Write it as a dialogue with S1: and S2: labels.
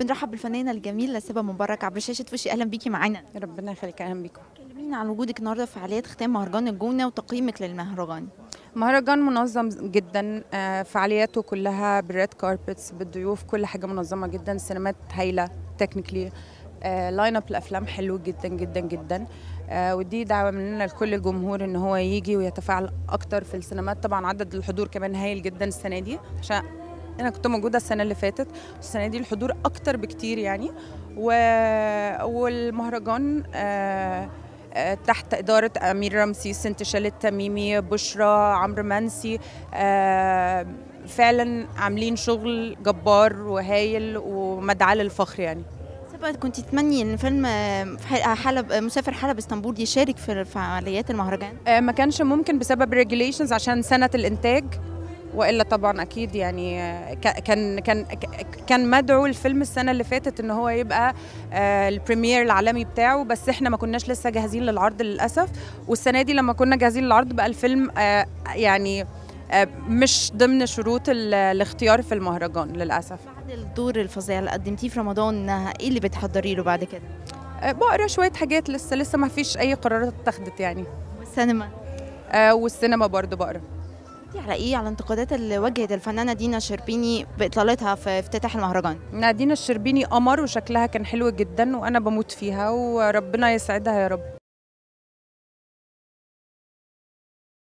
S1: بنرحب بالفنانه الجميله سبا مبارك عبر شاشه وشي اهلا بيكي معانا ربنا يخليك اهلا بيكم كلمينا عن وجودك النهارده في فعاليه ختام مهرجان الجونه
S2: وتقييمك للمهرجان مهرجان منظم جدا آه، فعالياته كلها بالريد كاربتس بالضيوف كل حاجه منظمه جدا سينمات هايله تكنيكلي لاين اب الافلام حلو جدا جدا جدا آه، ودي دعوه مننا لكل الجمهور ان هو يجي ويتفاعل اكتر في السينمات طبعا عدد الحضور كمان هايل جدا السنه دي عشان انا كنت موجوده السنه اللي فاتت السنه دي الحضور اكتر بكتير يعني و... والمهرجان آه، آه، تحت إدارة أمير رمسيس انتشال التميمي بشرى عمرو منسي آه، فعلا عاملين شغل جبار وهايل ومدعاة للفخر يعني
S1: سبقت كنت تتمني ان فيلم حلب مسافر حلب اسطنبول
S2: يشارك في فعاليات المهرجان ما كانش ممكن بسبب ريجيليشنز عشان سنه الانتاج والا طبعا اكيد يعني كان كان كان مدعو الفيلم السنه اللي فاتت ان هو يبقى آه، البريمير العالمي بتاعه بس احنا ما كناش لسه جاهزين للعرض للاسف والسنه دي لما كنا جاهزين للعرض بقى الفيلم آه، يعني آه، مش ضمن شروط الاختيار في المهرجان للاسف بعد الدور الفظيع اللي قدمتيه في رمضان ايه اللي بتحضري له بعد كده بقرا شويه حاجات لسه لسه ما فيش اي قرارات اتخذت يعني والسينما آه والسينما برضو بقرا على ايه على انتقادات اللي وجهت الفنانه دينا الشربيني باطلالتها في افتتاح المهرجان دينا الشربيني قمر وشكلها كان حلو جدا وانا بموت فيها وربنا يسعدها يا رب